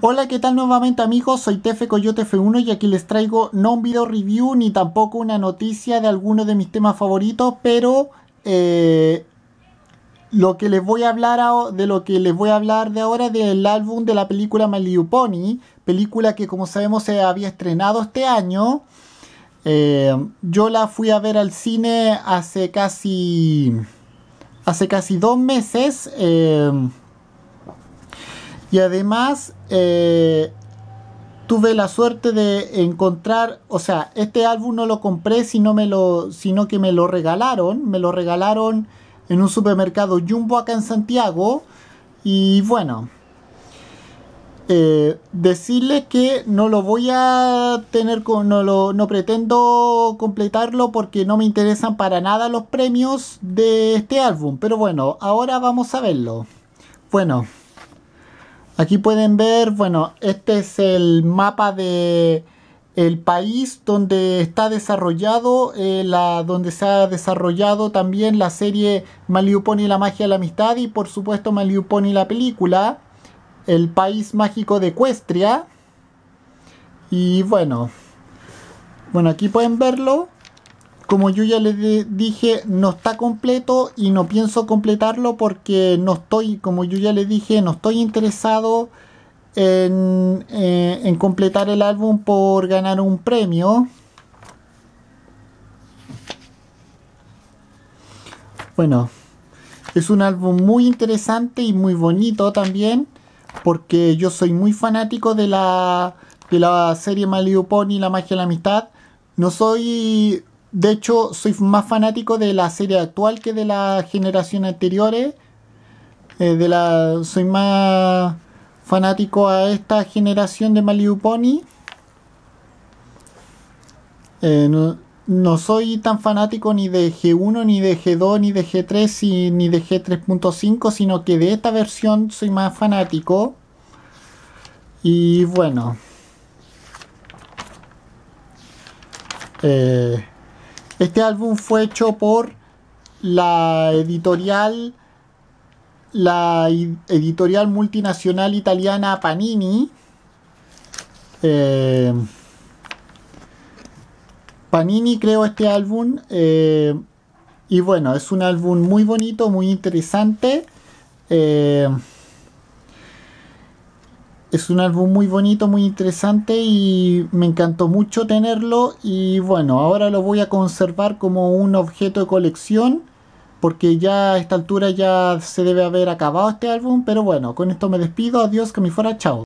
Hola, ¿qué tal nuevamente amigos? Soy Tefe Coyote F1 y aquí les traigo no un video review ni tampoco una noticia de alguno de mis temas favoritos, pero eh, lo que les voy a hablar de lo que les voy a hablar de ahora del álbum de la película My Pony, película que como sabemos se había estrenado este año. Eh, yo la fui a ver al cine hace casi hace casi dos meses. Eh, y además eh, tuve la suerte de encontrar, o sea, este álbum no lo compré, sino, me lo, sino que me lo regalaron. Me lo regalaron en un supermercado Jumbo acá en Santiago. Y bueno, eh, decirles que no lo voy a tener, con, no, lo, no pretendo completarlo porque no me interesan para nada los premios de este álbum. Pero bueno, ahora vamos a verlo. Bueno. Aquí pueden ver, bueno, este es el mapa de el país donde está desarrollado, eh, la, donde se ha desarrollado también la serie Maliuponi la magia de la amistad y por supuesto Maliuponi la película, el país mágico de Equestria Y bueno, bueno, aquí pueden verlo como yo ya les dije, no está completo y no pienso completarlo porque no estoy, como yo ya les dije, no estoy interesado eh, en, completar el álbum por ganar un premio. Bueno, es un álbum muy interesante y muy bonito también porque yo soy muy fanático de la, de la serie Malibu y Pony, La Magia de la Amistad. No soy de hecho, soy más fanático de la serie actual que de la generación anteriores. Eh. Eh, de la, soy más fanático a esta generación de Malibu eh, no, soy tan fanático ni de G1, ni de G2, ni de G3, ni de G3.5, sino que de esta versión soy más fanático. Y bueno. Eh, este álbum fue hecho por la editorial la editorial multinacional italiana Panini. Eh, Panini creó este álbum eh, y bueno, es un álbum muy bonito, muy interesante. Eh, es un álbum muy bonito, muy interesante y me encantó mucho tenerlo y bueno, ahora lo voy a conservar como un objeto de colección porque ya a esta altura ya se debe haber acabado este álbum, pero bueno, con esto me despido, adiós, que me fuera, chao.